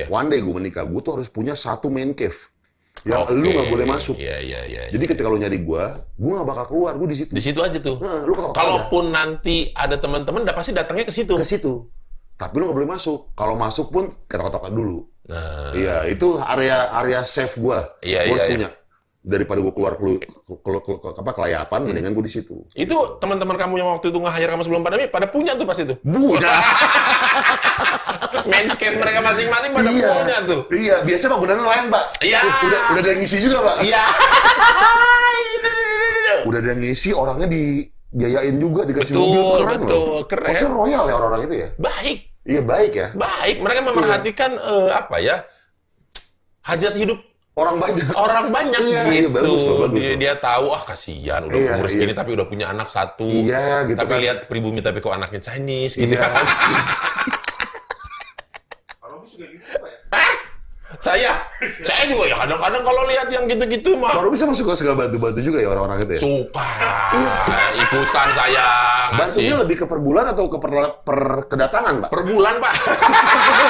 Yeah. One day gue menikah, gue tuh harus punya satu main cave yang okay. lu gak boleh masuk. Iya, iya, iya, iya. Jadi ketika lu nyari gue, gue gak bakal keluar, gue di situ. Di situ aja tuh. Nah, lu Kalaupun aja. nanti ada teman-teman, udah pasti datangnya ke situ. Ke situ. Tapi lu gak boleh masuk. Kalau masuk pun ketok-ketokan dulu. Nah. Iya, itu area area safe gue Iya, Gue iya, iya, punya. Daripada gue keluar kelu, kelu, kelu, kelu, apa kelayapan, hmm. mendingan gue di situ. Itu teman-teman kamu yang waktu itu ngajar hire kamu sebelum pandemi pada punya tuh pas itu. Punya. Manscape mereka masing-masing pada iya, punya tuh. Iya, biasa Gunawan lain, Pak. Iya. Uh, udah udah ada yang ngisi juga, Pak. Iya. udah ada yang ngisi orangnya dibiayain juga dikasih betul, mobil keren betul, loh. keren. Maksudnya royal ya orang-orang itu ya? Baik. Iya, baik ya. Baik, mereka memperhatikan iya. uh, apa ya? Hajat hidup orang banyak orang banyak iya, iya gitu iya, bagus, bagus, dia, dia tahu ah kasihan udah iya, umur segini iya. tapi udah punya anak satu iya, gitu tapi kan. lihat pribumi tapi kok anaknya Chinese gitu iya. Kan. Hah? Ya? Eh, saya, saya juga ya kadang-kadang kalau lihat yang gitu-gitu mah. Baru bisa masuk ke bantu-bantu juga ya orang-orang itu ya? Suka. Iya. Ikutan saya. Bantunya lebih ke per bulan atau ke per, per kedatangan, Pak? Per bulan, Pak.